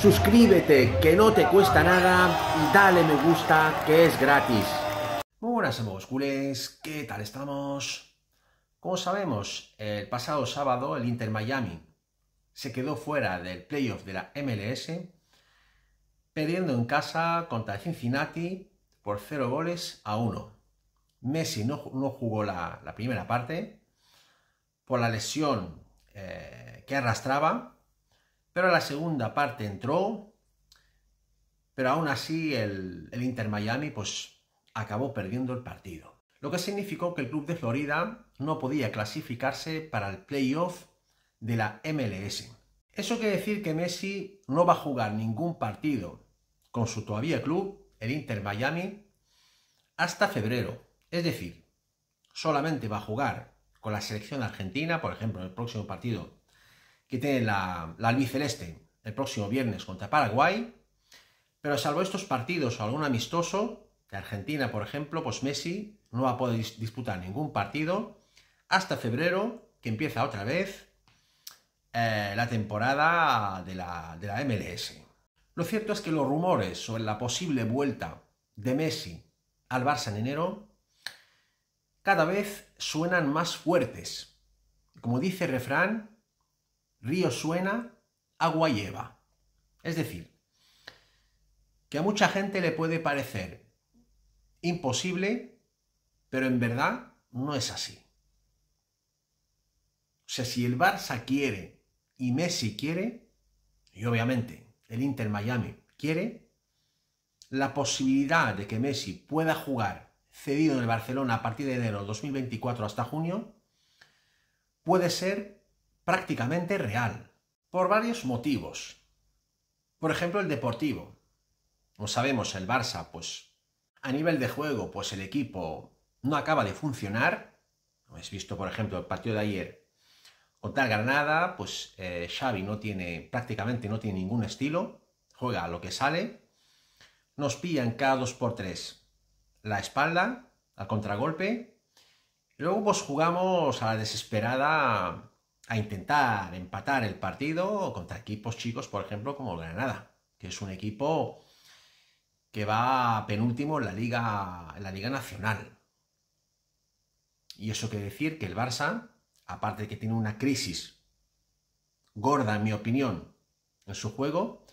suscríbete que no te cuesta nada y dale me gusta que es gratis. Muy buenas amigos culés, ¿qué tal estamos? Como sabemos, el pasado sábado el Inter Miami se quedó fuera del playoff de la MLS, perdiendo en casa contra Cincinnati por 0 goles a 1. Messi no, jugó la, primera parte por la lesión eh, que arrastraba pero la segunda parte entró, pero aún así el, Inter Miami pues, acabó perdiendo el partido. Lo que significó que el club de Florida no podía clasificarse para el playoff de la MLS. Eso quiere decir que Messi no va a jugar ningún partido con su todavía club, el Inter Miami, hasta febrero. Es decir, solamente va a jugar con la selección argentina, por ejemplo, en el próximo partido que tiene la, la albiceleste el próximo viernes contra Paraguay. Pero salvo estos partidos o algún amistoso, de Argentina, por ejemplo, pues Messi no va a poder disputar ningún partido hasta febrero, que empieza otra vez eh, la temporada de la, de la MLS. Lo cierto es que los rumores sobre la posible vuelta de Messi al Barça en enero cada vez suenan más fuertes. Como dice el refrán, río suena, agua lleva. Es decir, que a mucha gente le puede parecer imposible, pero en verdad no es así. O sea, si el Barça quiere y Messi quiere, y obviamente el Inter Miami quiere, la posibilidad de que Messi pueda jugar cedido en el Barcelona a partir de enero 2024 hasta junio puede ser prácticamente real, por varios motivos. Por ejemplo, el deportivo. Como sabemos, el Barça, pues a nivel de juego, pues el equipo no acaba de funcionar. Habéis visto, por ejemplo, el partido de ayer contra Granada, pues eh, Xavi no tiene, prácticamente no tiene ningún estilo, juega a lo que sale. Nos pillan cada dos por tres la espalda, al contragolpe. Luego pues jugamos a la desesperada a intentar empatar el partido contra equipos chicos, por ejemplo, como Granada, que es un equipo que va penúltimo en la Liga, la Liga Nacional. Y eso quiere decir que el Barça, aparte de que tiene una crisis gorda, en mi opinión, en su juego,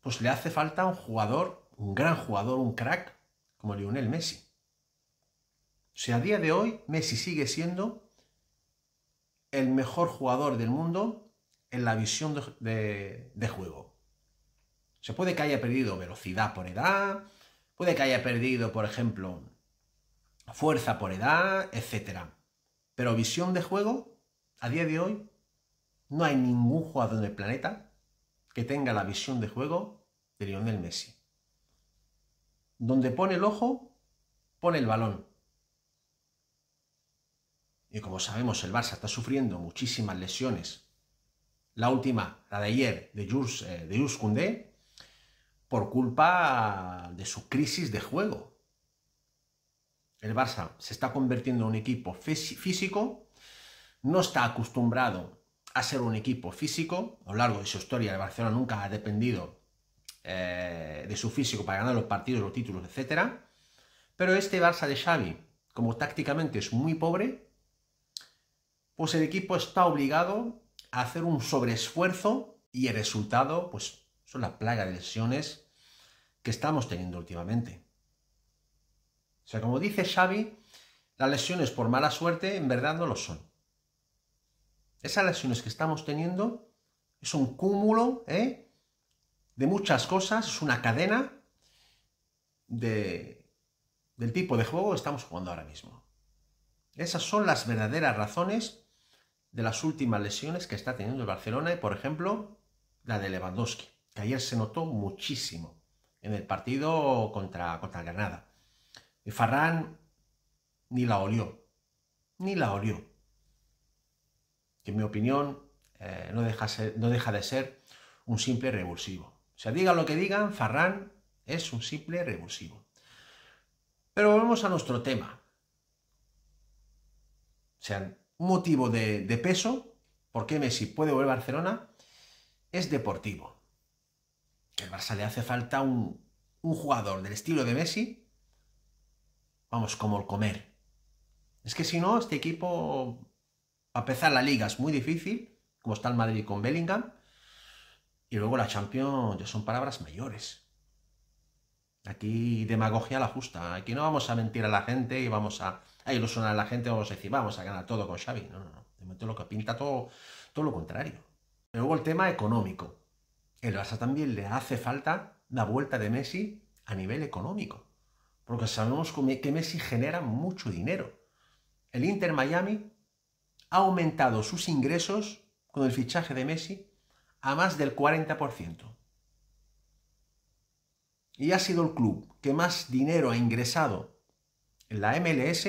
pues le hace falta un jugador, un gran jugador, un crack, como Lionel Messi. O sea, a día de hoy, Messi sigue siendo el mejor jugador del mundo en la visión de, juego. Se puede que haya perdido velocidad por edad, puede que haya perdido, por ejemplo, fuerza por edad, etc. Pero visión de juego, a día de hoy, no hay ningún jugador del planeta que tenga la visión de juego de Lionel Messi. Donde pone el ojo, pone el balón. Y como sabemos, el Barça está sufriendo muchísimas lesiones. La última, la de ayer, de Jules, eh, por culpa de su crisis de juego. El Barça se está convirtiendo en un equipo físico, no está acostumbrado a ser un equipo físico, a lo largo de su historia el Barcelona nunca ha dependido eh, de su físico para ganar los partidos, los títulos, etc. Pero este Barça de Xavi, como tácticamente es muy pobre, pues el equipo está obligado a hacer un sobreesfuerzo y el resultado, pues son la plaga de lesiones que estamos teniendo últimamente. O sea, como dice Xavi, las lesiones por mala suerte en verdad no lo son. Esas lesiones que estamos teniendo es un cúmulo ¿eh? de muchas cosas, es una cadena del tipo de juego que estamos jugando ahora mismo. Esas son las verdaderas razones de las últimas lesiones que está teniendo el Barcelona y, por ejemplo, la de Lewandowski, que ayer se notó muchísimo en el partido contra, Granada. Y Farrán. ni la olió, ni la olió. Que en mi opinión eh, no, deja de ser un simple revulsivo. O sea, digan lo que digan, Farrán es un simple revulsivo. Pero volvemos a nuestro tema. O sea, motivo de, peso, porque Messi puede volver a Barcelona, es deportivo. Que El Barça le hace falta un, jugador del estilo de Messi, vamos, como el comer. Es que si no, este equipo, a de la liga es muy difícil, como está el Madrid con Bellingham, y luego la Champions ya son palabras mayores. Aquí demagogia la justa, aquí no vamos a mentir a la gente y vamos a lo lo a la gente, vamos a decir, vamos a ganar todo con Xavi. No, no, no. De momento lo que pinta todo, todo lo contrario. Luego el tema económico. El Barça también le hace falta la vuelta de Messi a nivel económico. Porque sabemos que Messi genera mucho dinero. El Inter Miami ha aumentado sus ingresos con el fichaje de Messi a más del 40%. Y ha sido el club que más dinero ha ingresado en la MLS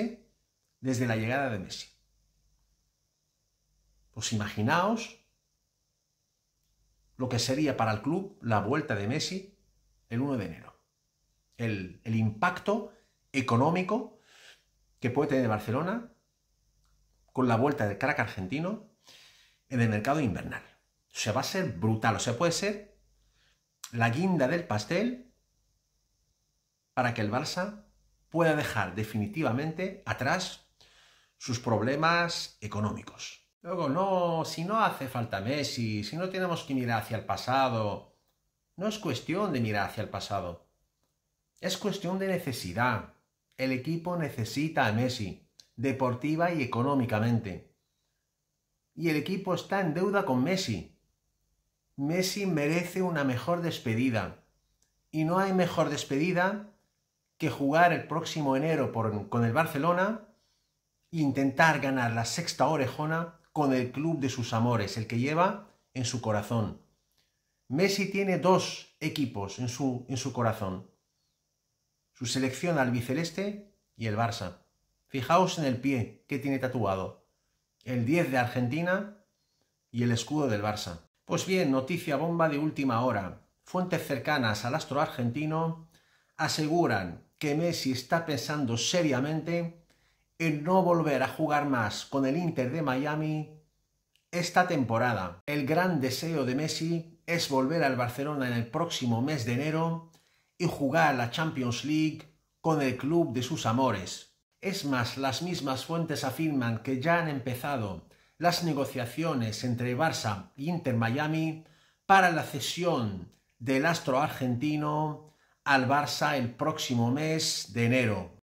desde la llegada de Messi. Pues imaginaos lo que sería para el club la vuelta de Messi el 1 de enero. El, impacto económico que puede tener Barcelona con la vuelta del crack argentino en el mercado invernal. O sea, va a ser brutal. O sea, puede ser la guinda del pastel para que el Barça pueda dejar definitivamente atrás sus problemas económicos. Luego, no, si no hace falta Messi, si no tenemos que mirar hacia el pasado, no es cuestión de mirar hacia el pasado. Es cuestión de necesidad. El equipo necesita a Messi, deportiva y económicamente. Y el equipo está en deuda con Messi. Messi merece una mejor despedida. Y no hay mejor despedida que jugar el próximo enero con el Barcelona intentar ganar la sexta orejona con el club de sus amores, el que lleva en su corazón. Messi tiene dos equipos en su, en su corazón, su selección albiceleste y el Barça. Fijaos en el pie que tiene tatuado, el 10 de Argentina y el escudo del Barça. Pues bien, noticia bomba de última hora. Fuentes cercanas al astro argentino aseguran que Messi está pensando seriamente en no volver a jugar más con el Inter de Miami esta temporada. El gran deseo de Messi es volver al Barcelona en el próximo mes de enero y jugar la Champions League con el club de sus amores. Es más, las mismas fuentes afirman que ya han empezado las negociaciones entre Barça y Inter Miami para la cesión del astro argentino al Barça el próximo mes de enero.